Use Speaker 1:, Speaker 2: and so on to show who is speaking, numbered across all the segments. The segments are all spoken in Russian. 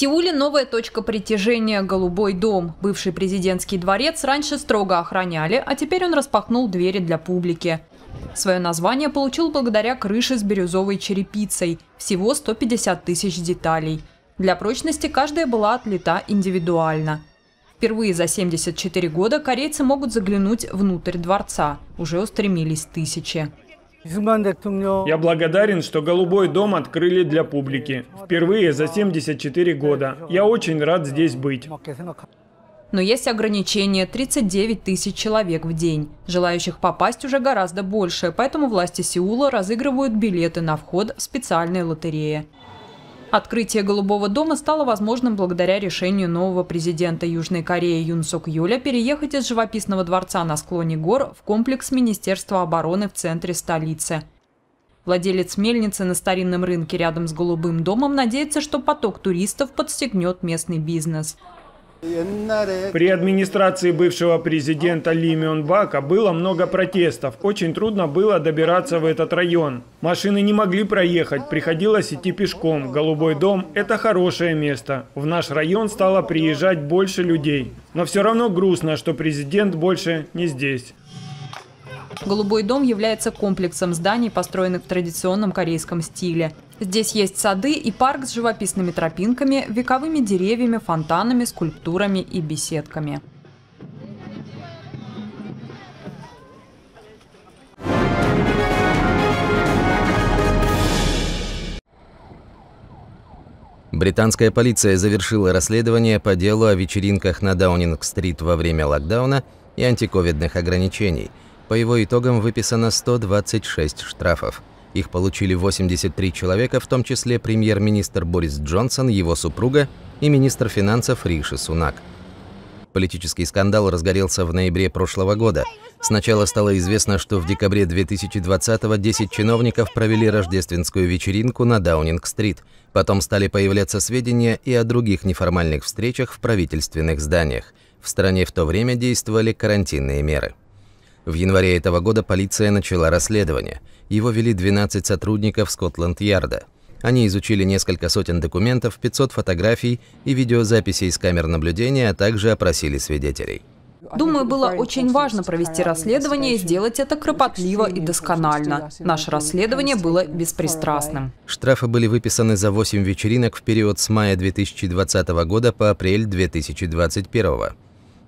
Speaker 1: Сеуле новая точка притяжения – Голубой дом. Бывший президентский дворец раньше строго охраняли, а теперь он распахнул двери для публики. Свое название получил благодаря крыше с бирюзовой черепицей. Всего 150 тысяч деталей. Для прочности каждая была отлита индивидуально. Впервые за 74 года корейцы могут заглянуть внутрь дворца. Уже устремились тысячи. Я
Speaker 2: благодарен, что «Голубой дом» открыли для публики. Впервые за 74 года. Я очень рад здесь быть.
Speaker 1: Но есть ограничение – 39 тысяч человек в день. Желающих попасть уже гораздо больше, поэтому власти Сеула разыгрывают билеты на вход в специальной лотерее. Открытие «Голубого дома» стало возможным благодаря решению нового президента Южной Кореи Юн Сок Юля переехать из живописного дворца на склоне гор в комплекс Министерства обороны в центре столицы. Владелец мельницы на старинном рынке рядом с Голубым домом надеется, что поток туристов подстегнет местный бизнес.
Speaker 3: При
Speaker 2: администрации бывшего президента Ли Мён Бака было много протестов. Очень трудно было добираться в этот район. Машины не могли проехать, приходилось идти пешком. Голубой дом – это хорошее место. В наш район стало приезжать больше людей. Но все равно грустно, что президент больше не здесь.
Speaker 1: Голубой дом является комплексом зданий, построенных в традиционном корейском стиле. Здесь есть сады и парк с живописными тропинками, вековыми деревьями, фонтанами, скульптурами и беседками.
Speaker 3: Британская полиция завершила расследование по делу о вечеринках на Даунинг-стрит во время локдауна и антиковидных ограничений. По его итогам выписано 126 штрафов. Их получили 83 человека, в том числе премьер-министр Борис Джонсон, его супруга и министр финансов Риши Сунак. Политический скандал разгорелся в ноябре прошлого года. Сначала стало известно, что в декабре 2020-го 10 чиновников провели рождественскую вечеринку на Даунинг-стрит. Потом стали появляться сведения и о других неформальных встречах в правительственных зданиях. В стране в то время действовали карантинные меры. В январе этого года полиция начала расследование. Его вели 12 сотрудников Скотланд-Ярда. Они изучили несколько сотен документов, 500 фотографий и видеозаписей из камер наблюдения, а также опросили свидетелей.
Speaker 1: Думаю, было очень важно провести расследование и сделать это кропотливо и досконально. Наше расследование было беспристрастным.
Speaker 3: Штрафы были выписаны за 8 вечеринок в период с мая 2020 года по апрель 2021 года.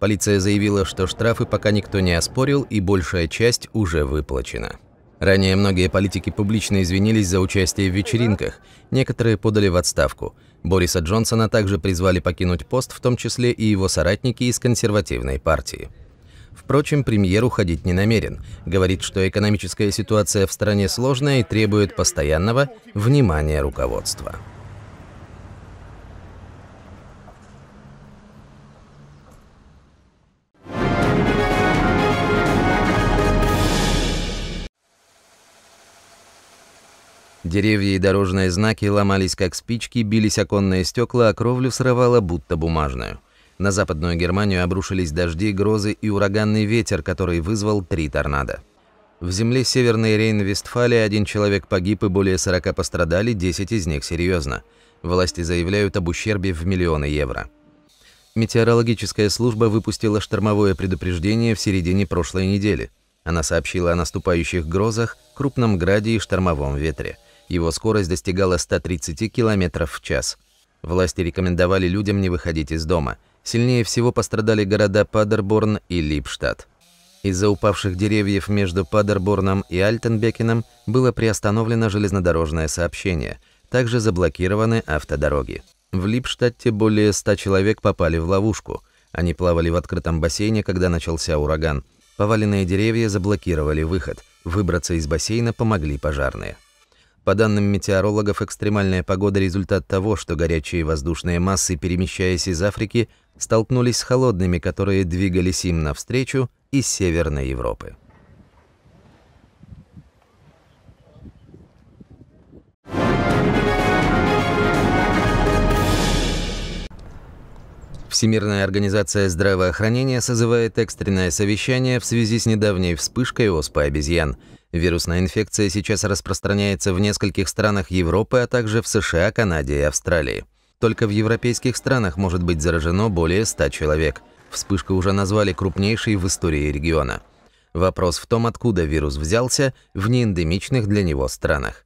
Speaker 3: Полиция заявила, что штрафы пока никто не оспорил и большая часть уже выплачена. Ранее многие политики публично извинились за участие в вечеринках, некоторые подали в отставку. Бориса Джонсона также призвали покинуть пост, в том числе и его соратники из консервативной партии. Впрочем, премьер уходить не намерен. Говорит, что экономическая ситуация в стране сложная и требует постоянного внимания руководства. Деревья и дорожные знаки ломались как спички, бились оконные стекла, а кровлю срывало будто бумажную. На Западную Германию обрушились дожди, грозы и ураганный ветер, который вызвал три торнадо. В земле Северной Рейн-Вестфалии один человек погиб и более 40 пострадали, 10 из них серьезно. Власти заявляют об ущербе в миллионы евро. Метеорологическая служба выпустила штормовое предупреждение в середине прошлой недели. Она сообщила о наступающих грозах, крупном граде и штормовом ветре – его скорость достигала 130 км в час. Власти рекомендовали людям не выходить из дома. Сильнее всего пострадали города Падерборн и Липштадт. Из-за упавших деревьев между Падерборном и Альтенбекеном было приостановлено железнодорожное сообщение. Также заблокированы автодороги. В Липштадте более 100 человек попали в ловушку. Они плавали в открытом бассейне, когда начался ураган. Поваленные деревья заблокировали выход. Выбраться из бассейна помогли пожарные. По данным метеорологов, экстремальная погода – результат того, что горячие воздушные массы, перемещаясь из Африки, столкнулись с холодными, которые двигались им навстречу из Северной Европы. Всемирная организация здравоохранения созывает экстренное совещание в связи с недавней вспышкой оспы обезьян – Вирусная инфекция сейчас распространяется в нескольких странах Европы, а также в США, Канаде и Австралии. Только в европейских странах может быть заражено более 100 человек. Вспышку уже назвали крупнейшей в истории региона. Вопрос в том, откуда вирус взялся в неэндемичных для него странах.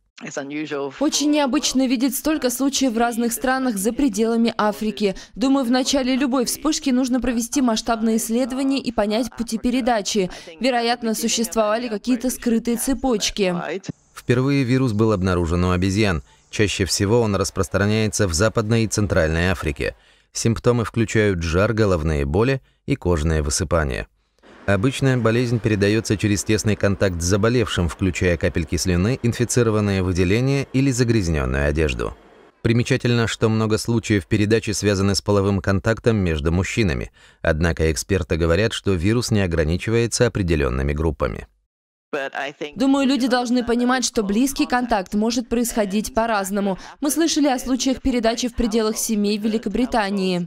Speaker 4: Очень необычно видеть столько случаев в разных странах за пределами Африки. Думаю, в начале любой вспышки нужно провести масштабные исследования и понять пути передачи. Вероятно, существовали какие-то скрытые цепочки.
Speaker 3: Впервые вирус был обнаружен у обезьян. Чаще всего он распространяется в Западной и Центральной Африке. Симптомы включают жар, головные боли и кожное высыпание. Обычно болезнь передается через тесный контакт с заболевшим, включая капельки слюны, инфицированное выделение или загрязненную одежду. Примечательно, что много случаев передачи связаны с половым контактом между мужчинами, однако эксперты говорят, что вирус не ограничивается определенными группами.
Speaker 4: Думаю, люди должны понимать, что близкий контакт может происходить по-разному. Мы слышали о случаях передачи в пределах семей Великобритании.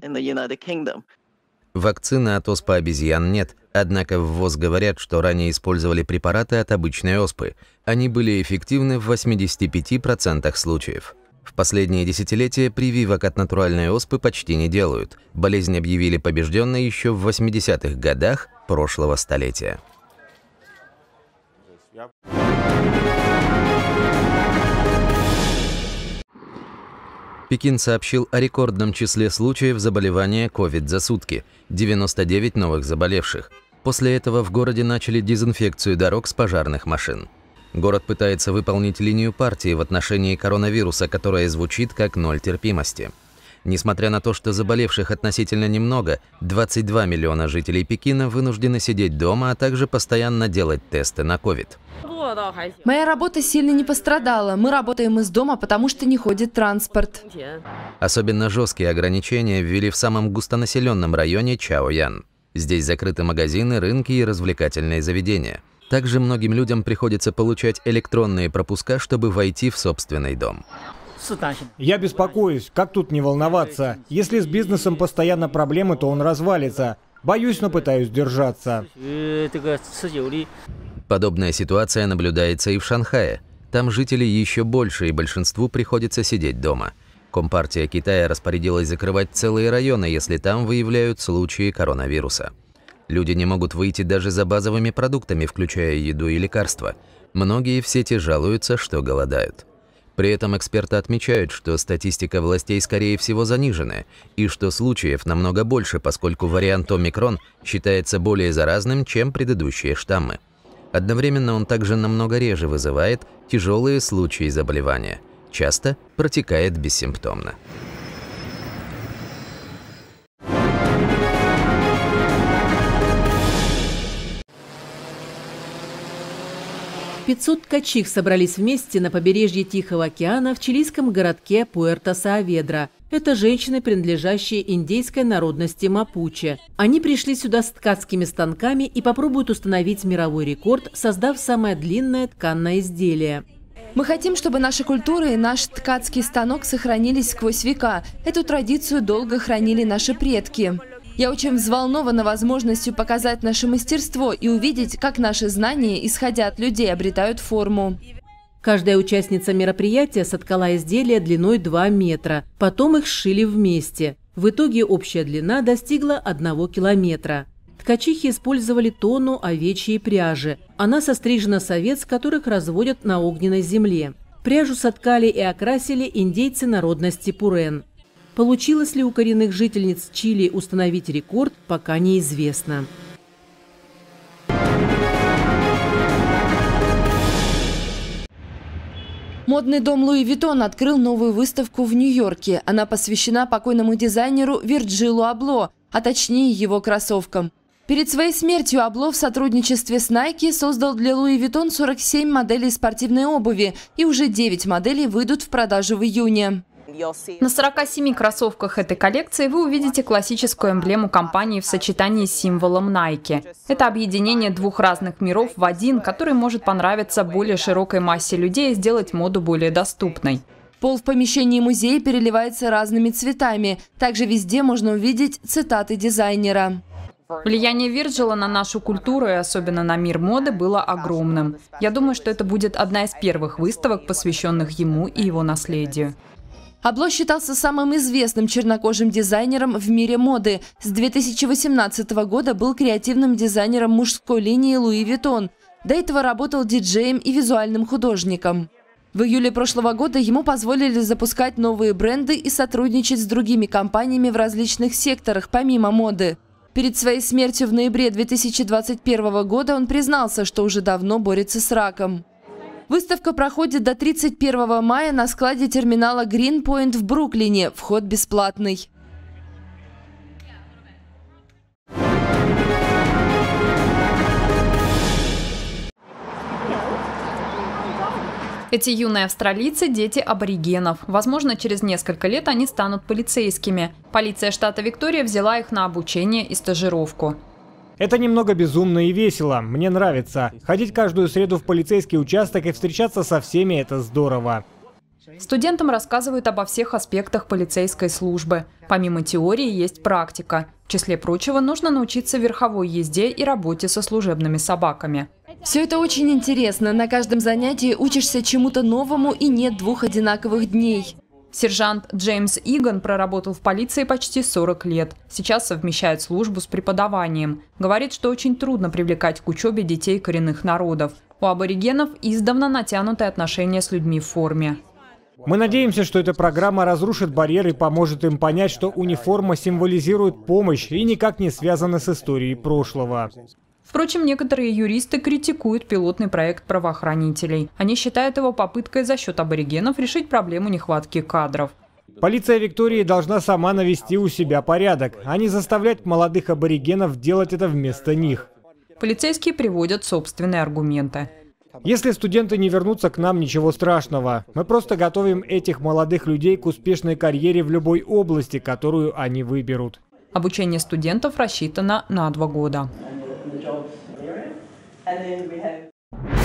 Speaker 3: Вакцины от оспы обезьян нет, однако в ВОЗ говорят, что ранее использовали препараты от обычной оспы. Они были эффективны в 85% случаев. В последние десятилетия прививок от натуральной оспы почти не делают. Болезнь объявили побежденной еще в 80-х годах прошлого столетия. Yeah. Пекин сообщил о рекордном числе случаев заболевания COVID за сутки – 99 новых заболевших. После этого в городе начали дезинфекцию дорог с пожарных машин. Город пытается выполнить линию партии в отношении коронавируса, которая звучит как ноль терпимости. Несмотря на то, что заболевших относительно немного, 22 миллиона жителей Пекина вынуждены сидеть дома, а также постоянно делать тесты на COVID.
Speaker 4: Моя работа сильно не пострадала. Мы работаем из дома, потому что не ходит транспорт.
Speaker 3: Особенно жесткие ограничения ввели в самом густонаселенном районе Чаоян. Здесь закрыты магазины, рынки и развлекательные заведения. Также многим людям приходится получать электронные пропуска, чтобы войти в собственный дом.
Speaker 2: Я беспокоюсь, как тут не волноваться? Если с бизнесом постоянно проблемы, то он развалится. Боюсь, но пытаюсь держаться. Э,
Speaker 3: Подобная ситуация наблюдается и в Шанхае. Там жителей еще больше, и большинству приходится сидеть дома. Компартия Китая распорядилась закрывать целые районы, если там выявляют случаи коронавируса. Люди не могут выйти даже за базовыми продуктами, включая еду и лекарства. Многие в сети жалуются, что голодают. При этом эксперты отмечают, что статистика властей скорее всего занижена, и что случаев намного больше, поскольку вариант омикрон считается более заразным, чем предыдущие штаммы. Одновременно он также намного реже вызывает тяжелые случаи заболевания. Часто протекает бессимптомно. 500 качих собрались вместе на побережье Тихого океана в чилийском городке Пуэрто-Сааведра. Это женщины, принадлежащие индейской народности мапуче. Они пришли сюда с ткацкими станками и попробуют установить мировой рекорд, создав самое длинное тканное изделие. Мы хотим, чтобы
Speaker 4: наши культуры и наш ткацкий станок сохранились сквозь века. Эту традицию долго хранили наши предки. Я очень взволнована возможностью показать наше мастерство и увидеть, как наши знания, исходя от людей, обретают форму.
Speaker 3: Каждая участница мероприятия соткала изделия длиной 2 метра, потом их сшили вместе. В итоге общая длина достигла 1 километра. Ткачихи использовали тону овечьей пряжи. Она сострижена с овец, которых разводят на огненной земле. Пряжу соткали и окрасили индейцы народности Пурен. Получилось ли у коренных жительниц Чили установить рекорд, пока неизвестно.
Speaker 4: Модный дом Луи Витон открыл новую выставку в Нью-Йорке. Она посвящена покойному дизайнеру Вирджилу Абло, а точнее его кроссовкам. Перед своей смертью Абло в сотрудничестве с Nike создал для Луи Витон 47 моделей спортивной обуви, и уже 9
Speaker 1: моделей выйдут в продажу в июне. На 47 кроссовках этой коллекции вы увидите классическую эмблему компании в сочетании с символом Nike. Это объединение двух разных миров в один, который может понравиться более широкой массе людей и сделать моду более доступной.
Speaker 4: Пол в помещении музея переливается разными цветами. Также везде можно увидеть цитаты дизайнера.
Speaker 1: Влияние Вирджила на нашу культуру и особенно на мир моды было огромным. Я думаю, что это будет одна из первых выставок, посвященных ему и его наследию. Абло считался самым известным чернокожим дизайнером
Speaker 4: в мире моды. С 2018 года был креативным дизайнером мужской линии Луи Витон. До этого работал диджеем и визуальным художником. В июле прошлого года ему позволили запускать новые бренды и сотрудничать с другими компаниями в различных секторах, помимо моды. Перед своей смертью в ноябре 2021 года он признался, что уже давно борется с раком. Выставка проходит до 31 мая на складе терминала Greenpoint в Бруклине. Вход бесплатный.
Speaker 1: Эти юные австралийцы – дети аборигенов. Возможно, через несколько лет они станут полицейскими. Полиция штата Виктория взяла их на обучение и стажировку.
Speaker 2: Это немного безумно и весело, мне нравится. Ходить каждую среду в полицейский участок и встречаться со всеми – это здорово.
Speaker 1: Студентам рассказывают обо всех аспектах полицейской службы. Помимо теории есть практика. В числе прочего, нужно научиться верховой езде и работе со служебными собаками.
Speaker 4: Все это очень интересно. На каждом занятии учишься чему-то новому и нет
Speaker 1: двух одинаковых дней. Сержант Джеймс Иган проработал в полиции почти 40 лет. Сейчас совмещает службу с преподаванием. Говорит, что очень трудно привлекать к учебе детей коренных народов. У аборигенов издавна натянутые отношения с людьми в форме.
Speaker 2: Мы надеемся, что эта программа разрушит барьеры и поможет им понять, что униформа символизирует помощь и никак не связана с историей прошлого.
Speaker 1: Впрочем, некоторые юристы критикуют пилотный проект правоохранителей. Они считают его попыткой за счет
Speaker 2: аборигенов решить проблему нехватки кадров. Полиция Виктории должна сама навести у себя порядок, а не заставлять молодых аборигенов делать это вместо них. Полицейские приводят собственные аргументы. Если студенты не вернутся к нам, ничего страшного. Мы просто готовим этих молодых людей к успешной карьере в любой области, которую они выберут. Обучение студентов рассчитано на два года.
Speaker 3: and then we have